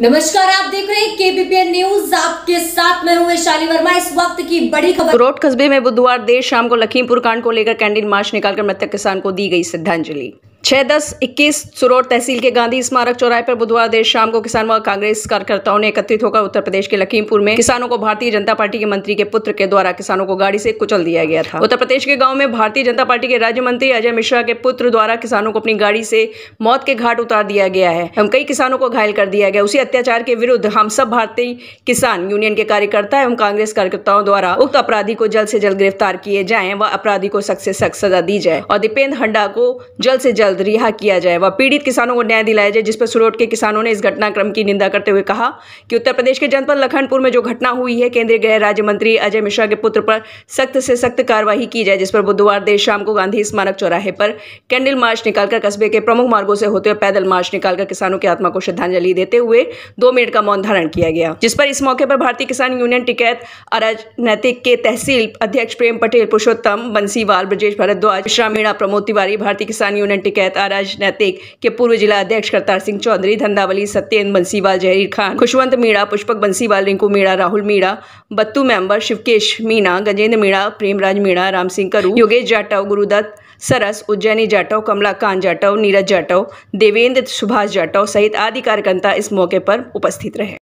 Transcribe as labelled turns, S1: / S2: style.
S1: नमस्कार आप देख रहे हैं केबीपीएन न्यूज आपके साथ मैं हूं शाली वर्मा इस वक्त की बड़ी खबर रोड कस्बे में बुधवार देर शाम को लखीमपुर कांड को लेकर कैंडीन मार्च निकालकर मृतक किसान को दी गई श्रद्धांजलि छः दस इक्कीस सुरोड तहसील के गांधी स्मारक चौराहे पर बुधवार देर शाम को किसान व कांग्रेस कार्यकर्ताओं ने एकत्रित होकर उत्तर प्रदेश के लखीमपुर में किसानों को भारतीय जनता पार्टी के मंत्री के पुत्र के द्वारा किसानों को गाड़ी से कुचल दिया गया था उत्तर प्रदेश के गांव में भारतीय जनता पार्टी के राज्य मंत्री अजय मिश्रा के पुत्र द्वारा किसानों को अपनी गाड़ी से मौत के घाट उतार दिया गया है एवं कई किसानों को घायल कर दिया गया उसी अत्याचार के विरुद्ध हम सब भारतीय किसान यूनियन के कार्यकर्ता एवं कांग्रेस कार्यकर्ताओं द्वारा उक्त अपराधी को जल्द से जल्द गिरफ्तार किए जाए व अपराधी को सख्त से सख्त सजा दी जाए और दीपेंद्र हंडा को जल्द से जल्द जल्द रिहा किया जाए व पीड़ित किसानों को न्याय दिलाया जाए जिस पर सुरोट के किसानों ने इस घटनाक्रम की निंदा करते हुए कहा कि उत्तर प्रदेश के जनपद लखनपुर में जो घटना हुई है केंद्रीय गृह राज्य मंत्री अजय मिश्रा के पुत्र पर सख्त से सख्त कार्यवाही की जाए जिस पर बुधवार देर शाम को गांधी स्मारक चौराहे पर कैंडल मार्च निकालकर कस्बे के प्रमुख मार्गो से होते हुए पैदल मार्च निकालकर किसानों की आत्मा को श्रद्धांजलि देते हुए दो मिनट का मौन धारण किया गया जिस पर इस मौके पर भारतीय किसान यूनियन टिकैत अराजनैतिक के तहसील अध्यक्ष प्रेम पटेल पुरुषोत्तम बंसीवाल ब्रजेश भारद्वाज श्रामीणा प्रमोद तिवारी भारतीय किसान यूनियन टिकैत शिकायत राजनैतिक नैतिक के पूर्व जिला अध्यक्ष करतार सिंह चौधरी धंधावली सत्येन्द्र बंसीवाल जहरीर खान खुशवंत मीणा पुष्पक बंसीवाल रिंकू मीणा राहुल मीणा बत्तू मेंबर शिवकेश मीणा गजेंद्र मीणा प्रेमराज मीणा राम सिंह करू योगेश जाटव गुरुदत्त सरस उज्जैनी जाटव कमलाकांत जाटव नीरज जाटव देवेंद्र सुभाष जाटव सहित आदि कार्यकर्ता इस मौके पर उपस्थित रहे